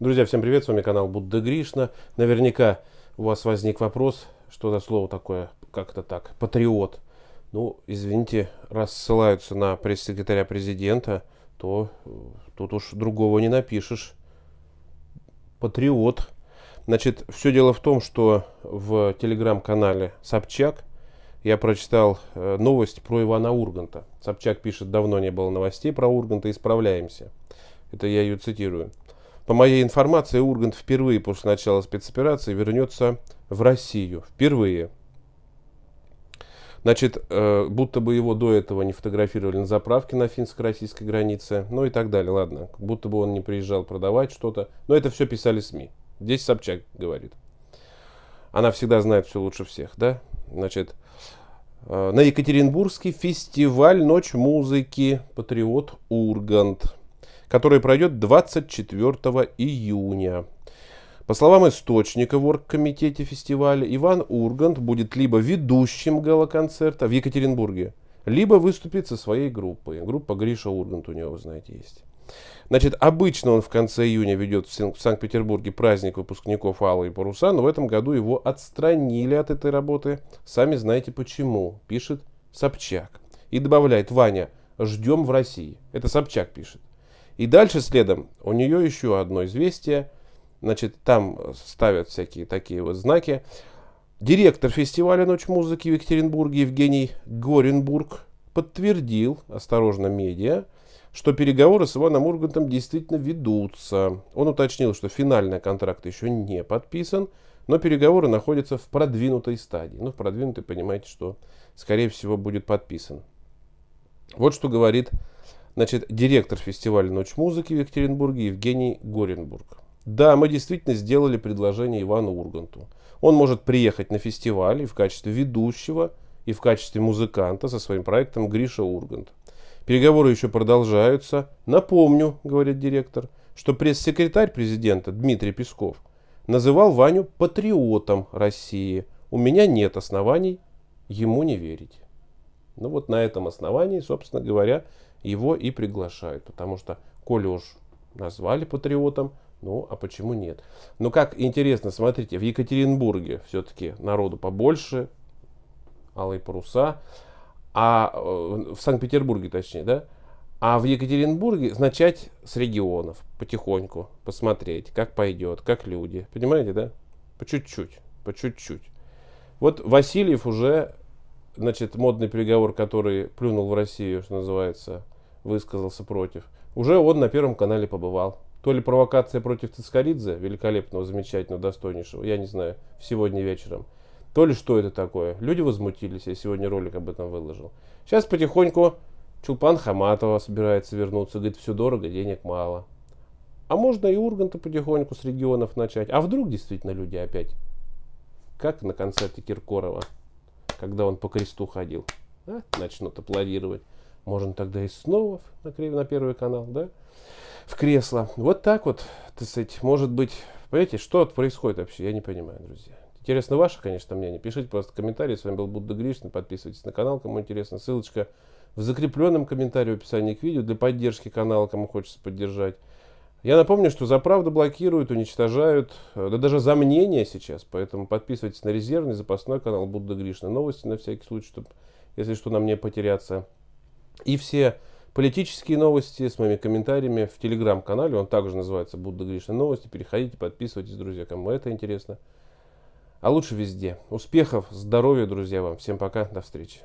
Друзья, всем привет, с вами канал Будда Гришна. Наверняка у вас возник вопрос, что за слово такое, как-то так, патриот. Ну, извините, раз ссылаются на пресс-секретаря президента, то э, тут уж другого не напишешь. Патриот. Значит, все дело в том, что в телеграм-канале Собчак я прочитал э, новость про Ивана Урганта. Собчак пишет, давно не было новостей про Урганта, исправляемся. Это я ее цитирую. По моей информации, Ургант впервые после начала спецоперации вернется в Россию. Впервые. Значит, э, будто бы его до этого не фотографировали на заправке на финско-российской границе, ну и так далее, ладно. Будто бы он не приезжал продавать что-то, но это все писали СМИ. Здесь Собчак говорит. Она всегда знает все лучше всех, да? Значит, э, на Екатеринбургский фестиваль «Ночь музыки» «Патриот Ургант» который пройдет 24 июня. По словам источника в оргкомитете фестиваля, Иван Ургант будет либо ведущим гала в Екатеринбурге, либо выступит со своей группой. Группа Гриша Ургант у него, вы знаете, есть. Значит, обычно он в конце июня ведет в Санкт-Петербурге праздник выпускников Алла и Паруса, но в этом году его отстранили от этой работы. Сами знаете почему, пишет Собчак. И добавляет Ваня, ждем в России. Это Собчак пишет. И дальше следом у нее еще одно известие. Значит, там ставят всякие такие вот знаки. Директор фестиваля «Ночь музыки» в Екатеринбурге Евгений Горенбург подтвердил, осторожно, медиа, что переговоры с Иваном Ургантом действительно ведутся. Он уточнил, что финальный контракт еще не подписан, но переговоры находятся в продвинутой стадии. Ну, в продвинутой, понимаете, что, скорее всего, будет подписан. Вот что говорит Значит, директор фестиваля «Ночь музыки» в Екатеринбурге Евгений Горенбург. Да, мы действительно сделали предложение Ивану Урганту. Он может приехать на фестиваль и в качестве ведущего, и в качестве музыканта со своим проектом «Гриша Ургант». Переговоры еще продолжаются. Напомню, говорит директор, что пресс-секретарь президента Дмитрий Песков называл Ваню патриотом России. У меня нет оснований ему не верить. Ну вот на этом основании, собственно говоря, его и приглашают. Потому что, коли уж назвали патриотом, ну, а почему нет? Но как интересно, смотрите, в Екатеринбурге все-таки народу побольше, алые паруса, а э, в Санкт-Петербурге, точнее, да? А в Екатеринбурге начать с регионов, потихоньку посмотреть, как пойдет, как люди. Понимаете, да? По чуть-чуть, по чуть-чуть. Вот Васильев уже, значит, модный переговор, который плюнул в Россию, что называется, высказался против. Уже он на Первом канале побывал. То ли провокация против Цискоридзе, великолепного, замечательного, достойнейшего, я не знаю, сегодня вечером, то ли что это такое. Люди возмутились, я сегодня ролик об этом выложил. Сейчас потихоньку Чулпан Хаматова собирается вернуться, говорит, все дорого, денег мало. А можно и Урганта потихоньку с регионов начать. А вдруг действительно люди опять? Как на концерте Киркорова, когда он по кресту ходил. А? Начнут аплодировать. Можно тогда и снова на, на первый канал, да? В кресло. Вот так вот, так сказать, может быть. Понимаете, что происходит вообще, я не понимаю, друзья. Интересно ваше, конечно, мнение. Пишите просто комментарии. С вами был Будда Гришна. Подписывайтесь на канал, кому интересно. Ссылочка в закрепленном комментарии в описании к видео для поддержки канала, кому хочется поддержать. Я напомню, что за правду блокируют, уничтожают, э, да даже за мнение сейчас, поэтому подписывайтесь на резервный запасной канал Будда Гришна. Новости на всякий случай, чтобы, если что, нам не потеряться. И все политические новости с моими комментариями в телеграм-канале. Он также называется «Будда Гришна Новости». Переходите, подписывайтесь, друзья, кому это интересно. А лучше везде. Успехов, здоровья, друзья, вам. Всем пока, до встречи.